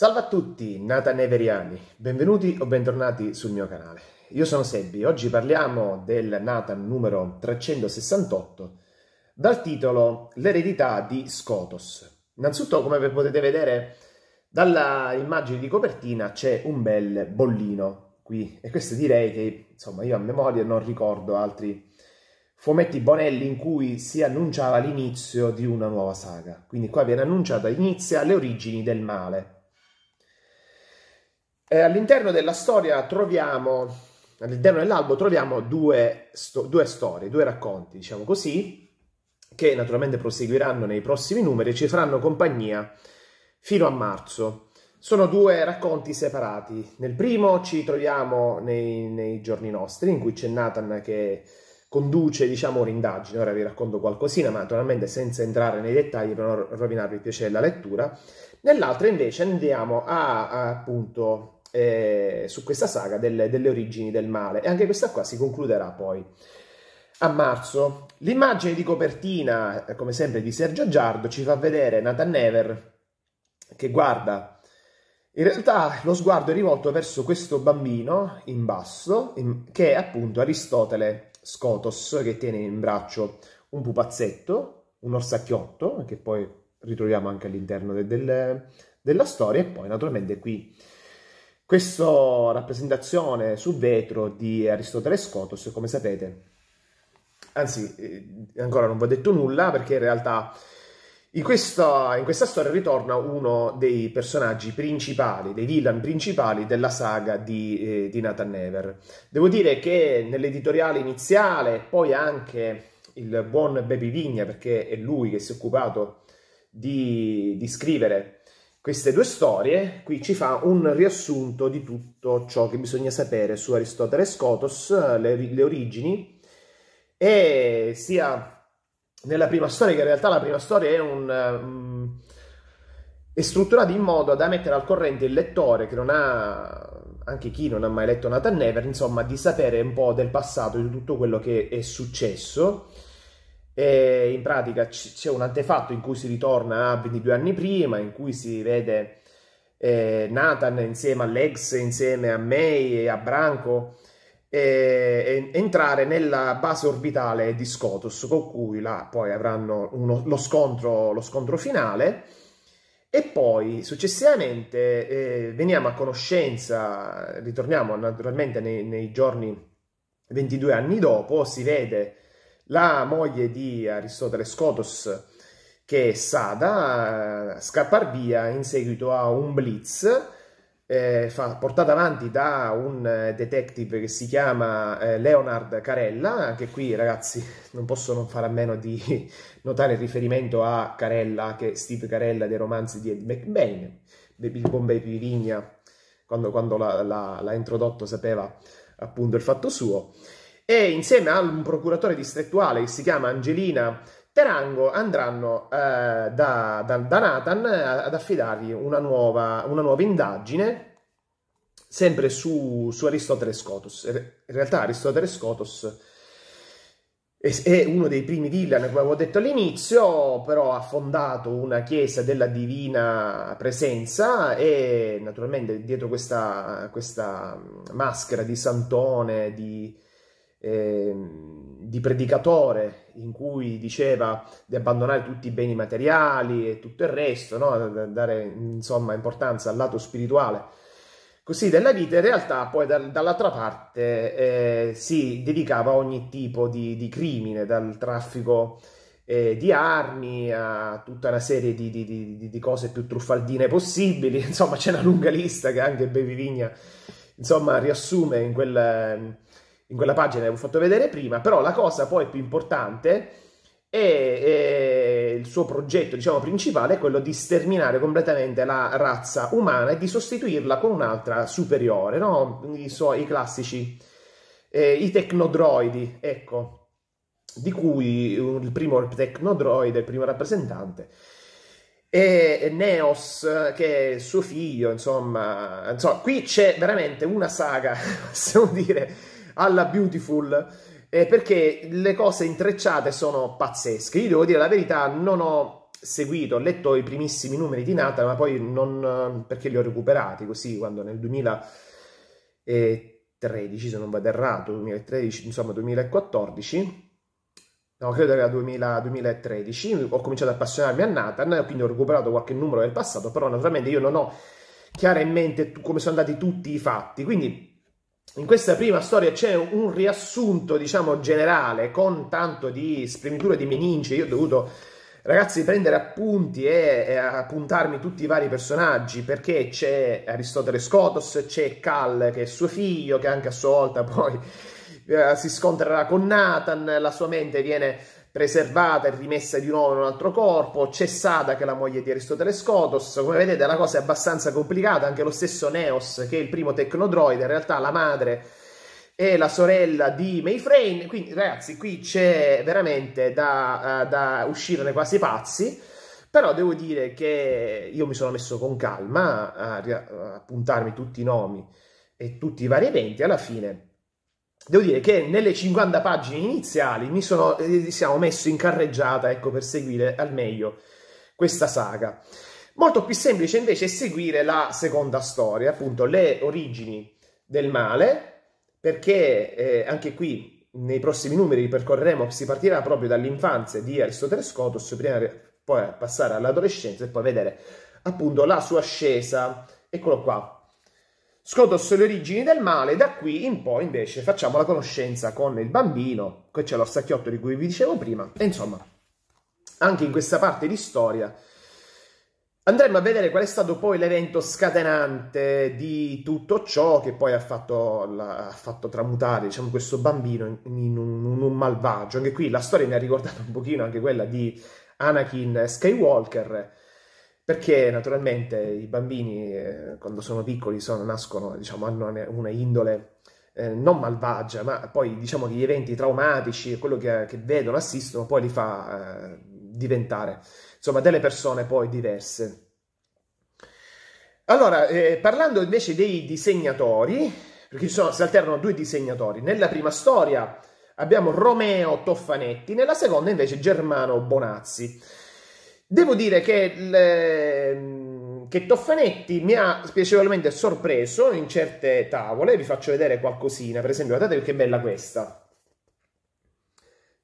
Salve a tutti, Nata Neveriani, benvenuti o bentornati sul mio canale. Io sono Sebbi, oggi parliamo del Nathan numero 368 dal titolo L'eredità di Scotos. Innanzitutto, come potete vedere dalla immagine di copertina, c'è un bel bollino qui e questo direi che insomma io a memoria non ricordo altri fumetti Bonelli in cui si annunciava l'inizio di una nuova saga. Quindi qua viene annunciata, inizia le origini del male eh, all'interno della storia troviamo, all'interno dell'albo troviamo due, sto, due storie, due racconti, diciamo così, che naturalmente proseguiranno nei prossimi numeri e ci faranno compagnia fino a marzo. Sono due racconti separati. Nel primo ci troviamo nei, nei, giorni nostri, in cui c'è Nathan che conduce, diciamo, un'indagine. Ora vi racconto qualcosina, ma naturalmente senza entrare nei dettagli per non rovinarvi il piacere della lettura. Nell'altro invece andiamo a, a appunto eh, su questa saga del, delle origini del male. E anche questa qua si concluderà poi a marzo. L'immagine di copertina, eh, come sempre, di Sergio Giardo ci fa vedere Nathan Never che guarda. In realtà lo sguardo è rivolto verso questo bambino in basso, in, che è appunto Aristotele Scotos, che tiene in braccio un pupazzetto, un orsacchiotto, che poi ritroviamo anche all'interno de, del, della storia, e poi naturalmente qui questa rappresentazione su vetro di Aristotele Scotus, come sapete, anzi eh, ancora non vi ho detto nulla perché in realtà in questa, in questa, storia ritorna uno dei personaggi principali, dei villain principali della saga di, eh, di Nathan Never. Devo dire che nell'editoriale iniziale, poi anche il buon Baby Vigna, perché è lui che si è occupato di, di scrivere queste due storie, qui ci fa un riassunto di tutto ciò che bisogna sapere su Aristotele e Scotos, le, le origini, e sia nella prima storia, che in realtà la prima storia è un... Um, è strutturata in modo da mettere al corrente il lettore che non ha anche chi non ha mai letto Nathan Never, insomma, di sapere un po' del passato, di tutto quello che è successo e in pratica c'è un antefatto in cui si ritorna a 22 anni prima, in cui si vede eh, Nathan insieme all'ex, insieme a May e a Branco e, entrare nella base orbitale di Scotus, con cui là poi avranno uno, lo, scontro, lo, scontro, finale. E poi successivamente eh, veniamo a conoscenza, ritorniamo naturalmente nei, nei giorni 22 anni dopo, si vede la moglie di Aristotele Scotos, che è Sada, eh, scappar via in seguito a un blitz eh, fa, portata avanti da un eh, detective che si chiama eh, Leonard Carella. Anche qui, ragazzi, non posso non fare a meno di notare il riferimento a Carella, che è Steve Carella dei romanzi di Ed McBain, Baby Bombay Pivigna, quando, quando l'ha introdotto sapeva appunto il fatto suo e insieme a un procuratore distrettuale che si chiama Angelina Terango andranno eh, da, da, da, Nathan eh, ad affidargli una nuova, una nuova indagine sempre su, su, Aristotele Scotus. In realtà Aristotele Scotus è uno dei primi Dylan, come avevo detto all'inizio, però ha fondato una chiesa della divina presenza e naturalmente dietro questa, questa maschera di santone, di, Ehm, di predicatore in cui diceva di abbandonare tutti i beni materiali e tutto il resto, no? dare insomma importanza al lato spirituale così della vita, in realtà poi da, dall'altra parte eh, si dedicava a ogni tipo di, di crimine, dal traffico eh, di armi a tutta una serie di, di, di, cose più truffaldine possibili, insomma c'è una lunga lista che anche Bevivigna insomma riassume in quel in quella pagina avevo fatto vedere prima, però la cosa poi più importante è, è il suo progetto, diciamo, principale è quello di sterminare completamente la razza umana e di sostituirla con un'altra superiore, no? I, suoi i classici, eh, i tecnodroidi, ecco, di cui il primo tecnodroide, il primo rappresentante, e Neos, che è suo figlio, insomma, insomma qui c'è veramente una saga, possiamo dire, alla beautiful. Eh, perché le cose intrecciate sono pazzesche. Io devo dire la verità, non ho seguito, ho letto i primissimi numeri di Nathan, ma poi non... perché li ho recuperati così, quando nel 2013, se non vado errato, 2013, insomma 2014... No, credo che era 2000, 2013, ho cominciato ad appassionarmi a Nathan, quindi ho recuperato qualche numero del passato, però naturalmente io non ho chiaramente come sono andati tutti i fatti, quindi in questa prima storia c'è un riassunto, diciamo, generale con tanto di spremitura di menince. Io ho dovuto, ragazzi, prendere appunti e, e appuntarmi tutti i vari personaggi perché c'è Aristotele Scotos, c'è Cal che è suo figlio, che anche a sua volta poi eh, si scontrerà con Nathan, la sua mente viene preservata e rimessa di nuovo in un altro corpo, cessata che la moglie di Aristotele Scotos, come vedete la cosa è abbastanza complicata, anche lo stesso Neos, che è il primo tecnodroide, in realtà la madre e la sorella di Mayframe, quindi ragazzi qui c'è veramente da, uh, da uscirne quasi pazzi, però devo dire che io mi sono messo con calma a, a puntarmi tutti i nomi e tutti i vari eventi, alla fine devo dire che nelle 50 pagine iniziali mi sono, eh, siamo messo in carreggiata ecco, per seguire al meglio questa saga. Molto più semplice invece è seguire la seconda storia, appunto le origini del male, perché eh, anche qui nei prossimi numeri ripercorreremo, si partirà proprio dall'infanzia di Aristotele Scotus, prima di poi passare all'adolescenza e poi vedere appunto la sua ascesa, eccolo qua, scotosse le origini del male, da qui in poi invece facciamo la conoscenza con il bambino, qui c'è lo di cui vi dicevo prima, e insomma, anche in questa parte di storia andremo a vedere qual è stato poi l'evento scatenante di tutto ciò che poi ha fatto, la, ha fatto tramutare diciamo, questo bambino in, in, un, in, un, malvagio. Anche qui la storia mi ha ricordato un pochino anche quella di Anakin Skywalker, perché naturalmente i bambini eh, quando sono piccoli sono, nascono, diciamo, hanno una indole eh, non malvagia, ma poi diciamo che gli eventi traumatici e quello che, che, vedono, assistono, poi li fa eh, diventare, insomma, delle persone poi diverse. Allora, eh, parlando invece dei disegnatori, perché sono, si alternano due disegnatori, nella prima storia abbiamo Romeo Toffanetti, nella seconda invece Germano Bonazzi. Devo dire che, le, ehm, che Toffanetti mi ha spiacevolmente sorpreso in certe tavole, vi faccio vedere qualcosina, per esempio guardate che bella questa,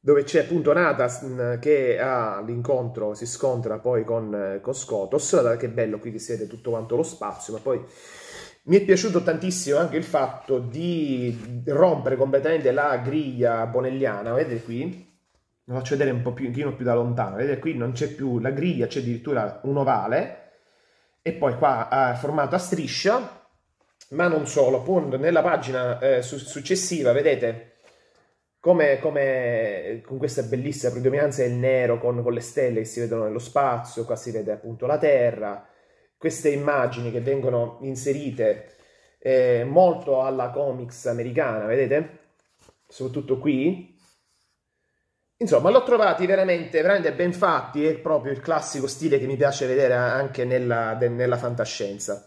dove c'è appunto Natas mm, che ha l'incontro, si scontra poi con, eh, con Scotos, guardate che bello qui che si tutto quanto lo spazio, ma poi mi è piaciuto tantissimo anche il fatto di rompere completamente la griglia bonelliana, vedete qui, lo faccio vedere un po' più più da lontano, vedete qui non c'è più la griglia, c'è addirittura un ovale, e poi qua ha eh, formato a striscia, ma non solo, nella pagina eh, successiva vedete come, come, con questa bellissima predominanza del nero con, con, le stelle che si vedono nello spazio, qua si vede appunto la Terra, queste immagini che vengono inserite eh, molto alla comics americana, vedete? Soprattutto qui, Insomma, l'ho trovati veramente, veramente ben fatti, è proprio il classico stile che mi piace vedere anche nella, de, nella fantascienza.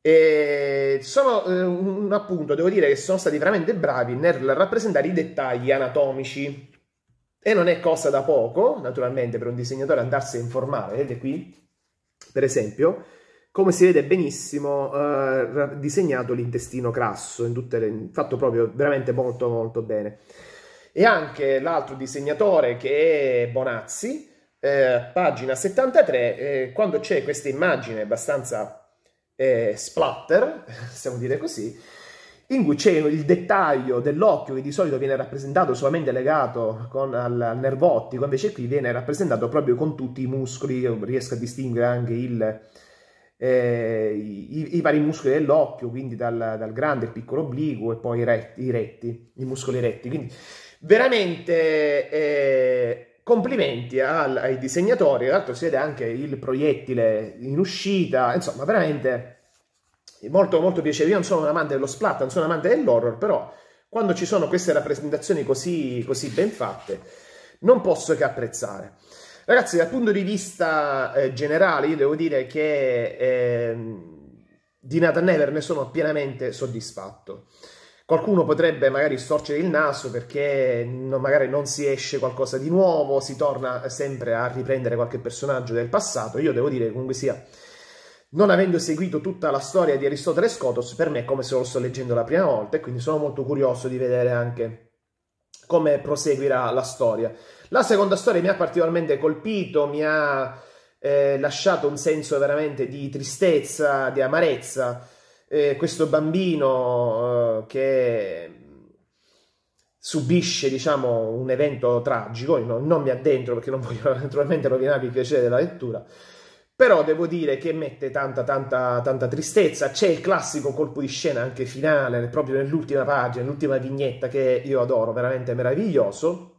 E sono eh, un appunto, devo dire che sono stati veramente bravi nel rappresentare i dettagli anatomici. E non è cosa da poco, naturalmente, per un disegnatore andarsi a informare, vedete qui, per esempio, come si vede benissimo eh, disegnato l'intestino grasso, in le, fatto proprio veramente molto molto bene e anche l'altro disegnatore che è Bonazzi, eh, pagina 73, eh, quando c'è questa immagine abbastanza eh, splatter, possiamo dire così, in cui c'è il dettaglio dell'occhio che di solito viene rappresentato solamente legato con, al, al ottico, invece qui viene rappresentato proprio con tutti i muscoli, Io riesco a distinguere anche il, eh, i, i, vari muscoli dell'occhio, quindi dal, dal, grande, il piccolo obliquo e poi i retti, i retti, i muscoli retti. Quindi veramente eh, complimenti al, ai disegnatori, tra l'altro si vede anche il proiettile in uscita, insomma veramente molto molto piacevole. Io non sono un amante dello splat, non sono un amante dell'horror, però quando ci sono queste rappresentazioni così, così ben fatte non posso che apprezzare. Ragazzi, dal punto di vista eh, generale, io devo dire che eh, di Nathan Never ne sono pienamente soddisfatto. Qualcuno potrebbe magari storcere il naso perché non, magari non si esce qualcosa di nuovo, si torna sempre a riprendere qualche personaggio del passato. Io devo dire comunque sia, non avendo seguito tutta la storia di Aristotele Scotos, per me è come se lo sto leggendo la prima volta e quindi sono molto curioso di vedere anche come proseguirà la storia. La seconda storia mi ha particolarmente colpito, mi ha eh, lasciato un senso veramente di tristezza, di amarezza eh, questo bambino eh, che subisce diciamo un evento tragico, no, non mi addentro perché non voglio naturalmente rovinarvi il piacere della lettura, però devo dire che mette tanta tanta tanta tristezza, c'è il classico colpo di scena anche finale, proprio nell'ultima pagina, nell'ultima vignetta che io adoro, veramente meraviglioso.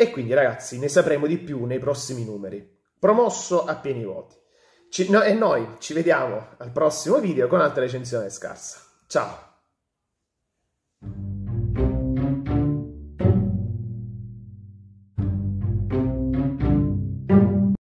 E quindi ragazzi ne sapremo di più nei prossimi numeri. Promosso a pieni voti. Ci, no, e noi ci vediamo al prossimo video con un'altra recensione scarsa. Ciao!